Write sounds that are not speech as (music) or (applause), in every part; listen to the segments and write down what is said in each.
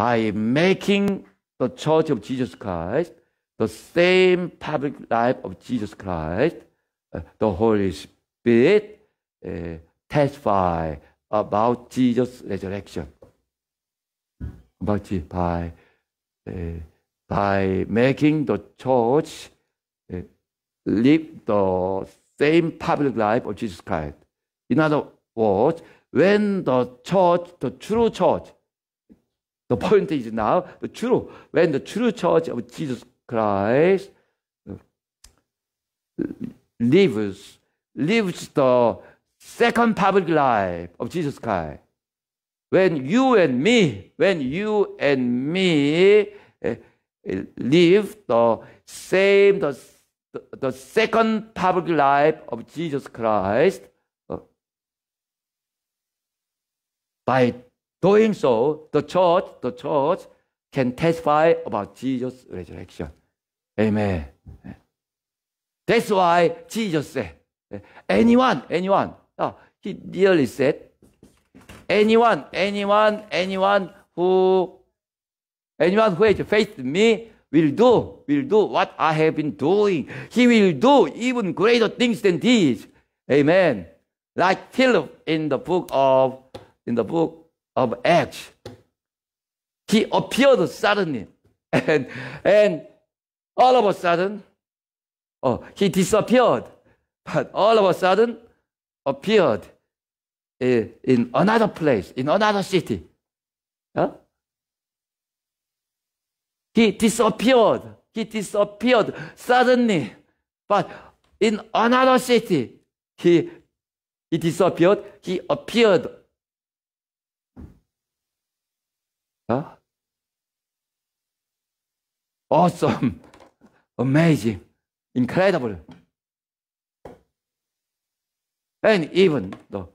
by making the church of Jesus Christ the same public life of Jesus Christ, uh, the Holy Spirit uh, testify about Jesus' resurrection. But by, uh, by making the church uh, live the same public life of Jesus Christ. In other words, when the church, the true church, the point is now the true, when the true church of Jesus Christ uh, lives, lives the second public life of Jesus Christ. When you and me, when you and me uh, live the same, the, the second public life of Jesus Christ, uh, by Doing so, the church, the church can testify about Jesus' resurrection. Amen. That's why Jesus said, anyone, anyone. Oh, he really said, anyone, anyone, anyone who, anyone who has faith in me will do, will do what I have been doing. He will do even greater things than these. Amen. Like Philip in the book of, in the book of edge. he appeared suddenly. And, and all of a sudden, oh, he disappeared. But all of a sudden, appeared in, eh, in another place, in another city. Huh? He disappeared. He disappeared suddenly. But in another city, he, he disappeared. He appeared Huh? Awesome. Amazing. Incredible. And even the,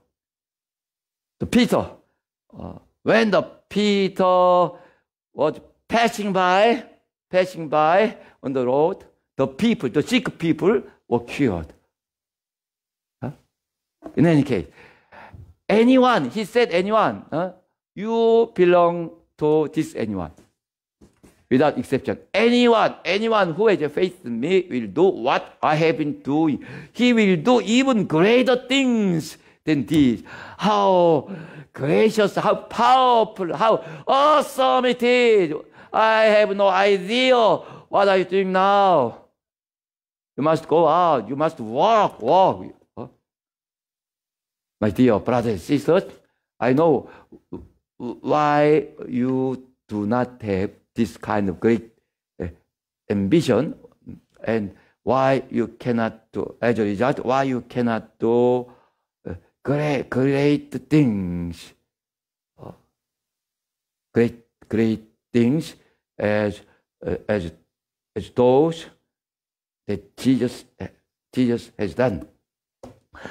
the Peter, uh, when the Peter was passing by, passing by on the road, the people, the sick people were cured. Huh? In any case, anyone, he said anyone, huh? you belong to this anyone. Without exception. Anyone, anyone who has faith in me will do what I have been doing. He will do even greater things than these. How gracious, how powerful, how awesome it is. I have no idea what are you doing now. You must go out. You must walk, walk. My dear brothers and sisters, I know why you do not have this kind of great eh, ambition and why you cannot do, as a result, why you cannot do eh, great, great things, oh, great, great things as, eh, as, as those that Jesus, Jesus has done.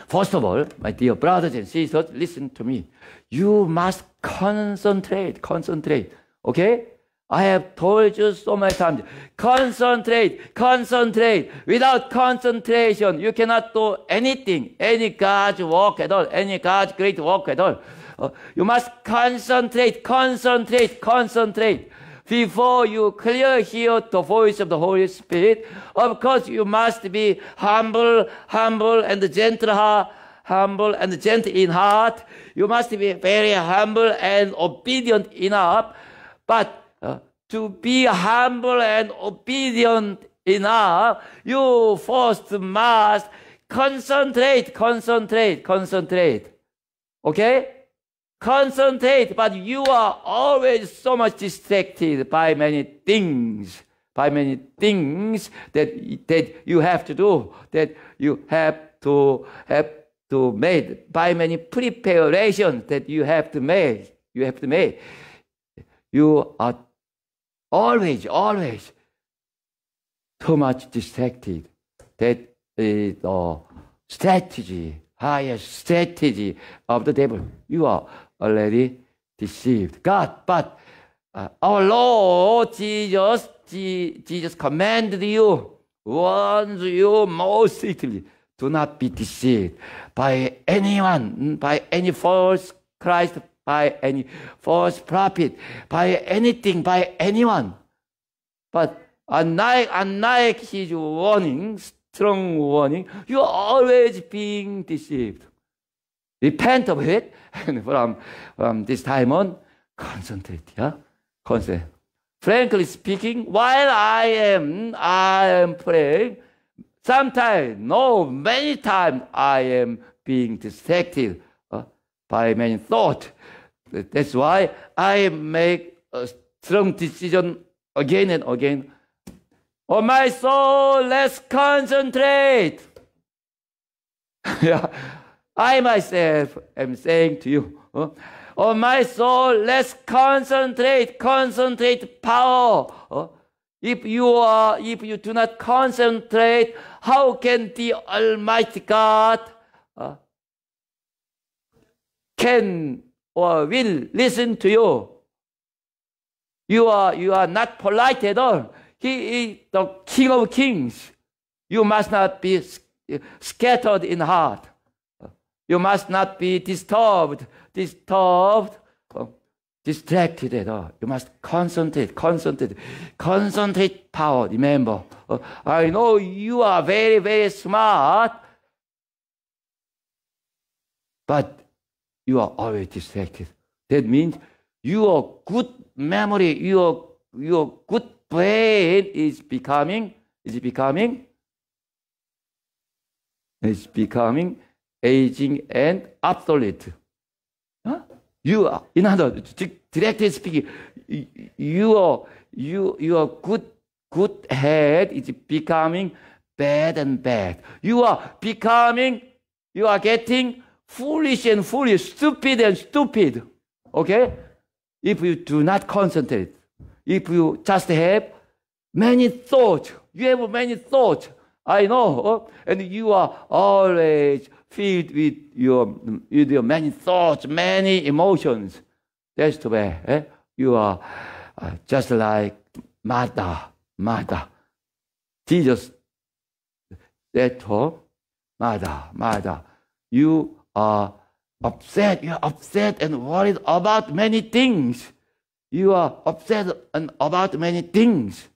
First of all, my dear brothers and sisters, listen to me. You must concentrate, concentrate. Okay? I have told you so many times. Concentrate, concentrate. Without concentration, you cannot do anything, any God's work at all, any God's great work at all. Uh, you must concentrate, concentrate, concentrate before you clear hear the voice of the Holy Spirit, of course you must be humble, humble and gentle heart, humble and gentle in heart. You must be very humble and obedient enough. But uh, to be humble and obedient enough, you first must concentrate, concentrate, concentrate. Okay? concentrate, but you are always so much distracted by many things, by many things that, that you have to do, that you have to have to make, by many preparations that you have to make, you have to make. You are always, always too much distracted. That is the strategy, highest strategy of the devil. You are already deceived God. But uh, our Lord Jesus, Jesus commanded you, warns you most strictly, do not be deceived by anyone, by any false Christ, by any false prophet, by anything, by anyone. But unlike, unlike his warning, strong warning, you are always being deceived. Repent of it. (laughs) And from, from this time on, concentrate. Yeah? Concentrate. Frankly speaking, while I am, I am praying, sometimes, no, many times I am being distracted uh, by many thought. That's why I make a strong decision again and again. Oh, my soul, let's concentrate. (laughs) yeah. I myself am saying to you, uh, oh my soul, let's concentrate, concentrate power. Uh, if you are, if you do not concentrate, how can the Almighty God uh, can or will listen to you? You are you are not polite at all. He is the King of Kings. You must not be scattered in heart. You must not be disturbed, disturbed, oh, distracted at all. You must concentrate, concentrate, concentrate power. Remember, oh, I know you are very, very smart, but you are always distracted. That means your good memory, your your good brain is becoming is becoming is becoming aging, and obsolete. Huh? You, are, in other, directly speaking, You are you, your good good head is becoming bad and bad. You are becoming, you are getting foolish and foolish, stupid and stupid. Okay, if you do not concentrate, if you just have many thoughts, you have many thoughts. I know. Oh, and you are always filled with your, with your many thoughts, many emotions. That's the way. Eh? You are uh, just like Martha, Martha. Jesus said to mother, Martha, Martha, you are upset. You are upset and worried about many things. You are upset and about many things.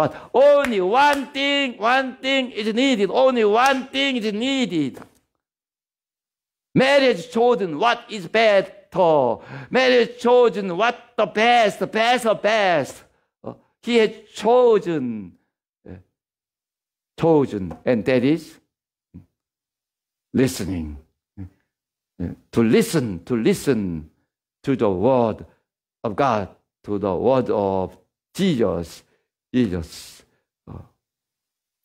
But only one thing, one thing is needed. Only one thing is needed. Marriage chosen what is better. Marriage chosen what the best, the best of best. Uh, he has chosen, uh, chosen, and that is listening. Uh, to listen, to listen to the word of God, to the word of Jesus Jesus, uh,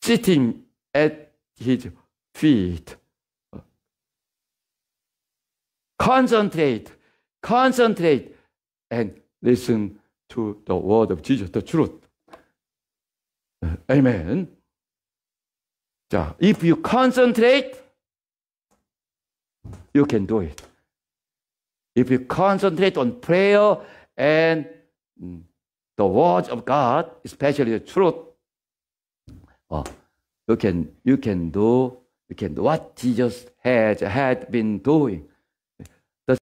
sitting at his feet. Uh, concentrate, concentrate, and listen to the word of Jesus, the truth. Uh, amen. 자, if you concentrate, you can do it. If you concentrate on prayer and mm, the words of God, especially the truth, uh, you can you can do you can do what Jesus has had been doing.